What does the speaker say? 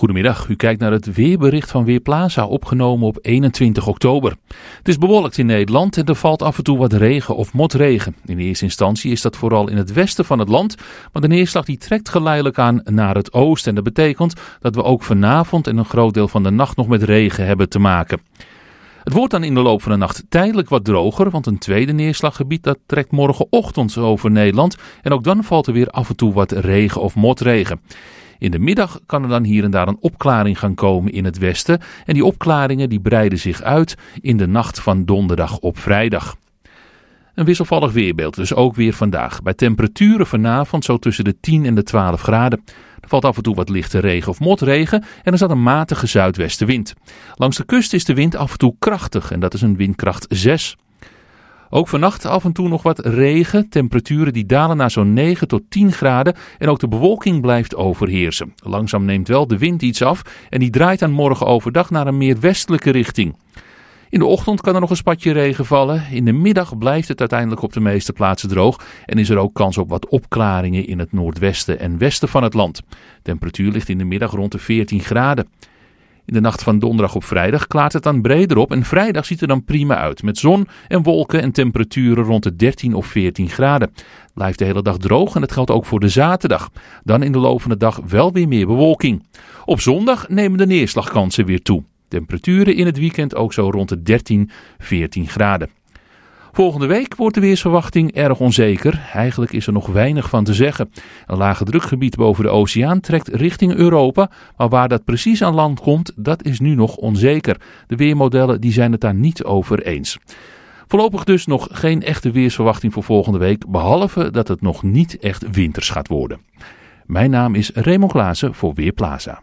Goedemiddag, u kijkt naar het weerbericht van Weerplaza, opgenomen op 21 oktober. Het is bewolkt in Nederland en er valt af en toe wat regen of motregen. In eerste instantie is dat vooral in het westen van het land, maar de neerslag die trekt geleidelijk aan naar het oosten. En dat betekent dat we ook vanavond en een groot deel van de nacht nog met regen hebben te maken. Het wordt dan in de loop van de nacht tijdelijk wat droger, want een tweede neerslaggebied dat trekt morgenochtend over Nederland. En ook dan valt er weer af en toe wat regen of motregen. In de middag kan er dan hier en daar een opklaring gaan komen in het westen. En die opklaringen die breiden zich uit in de nacht van donderdag op vrijdag. Een wisselvallig weerbeeld, dus ook weer vandaag. Bij temperaturen vanavond zo tussen de 10 en de 12 graden. Er valt af en toe wat lichte regen of motregen en er zat een matige zuidwestenwind. Langs de kust is de wind af en toe krachtig en dat is een windkracht 6. Ook vannacht af en toe nog wat regen, temperaturen die dalen naar zo'n 9 tot 10 graden en ook de bewolking blijft overheersen. Langzaam neemt wel de wind iets af en die draait aan morgen overdag naar een meer westelijke richting. In de ochtend kan er nog een spatje regen vallen. In de middag blijft het uiteindelijk op de meeste plaatsen droog en is er ook kans op wat opklaringen in het noordwesten en westen van het land. temperatuur ligt in de middag rond de 14 graden. In de nacht van donderdag op vrijdag klaart het dan breder op en vrijdag ziet er dan prima uit. Met zon en wolken en temperaturen rond de 13 of 14 graden. blijft de hele dag droog en dat geldt ook voor de zaterdag. Dan in de loop van de dag wel weer meer bewolking. Op zondag nemen de neerslagkansen weer toe. Temperaturen in het weekend ook zo rond de 13, 14 graden. Volgende week wordt de weersverwachting erg onzeker. Eigenlijk is er nog weinig van te zeggen. Een lage drukgebied boven de oceaan trekt richting Europa, maar waar dat precies aan land komt, dat is nu nog onzeker. De weermodellen die zijn het daar niet over eens. Voorlopig dus nog geen echte weersverwachting voor volgende week, behalve dat het nog niet echt winters gaat worden. Mijn naam is Raymond Klaassen voor Weerplaza.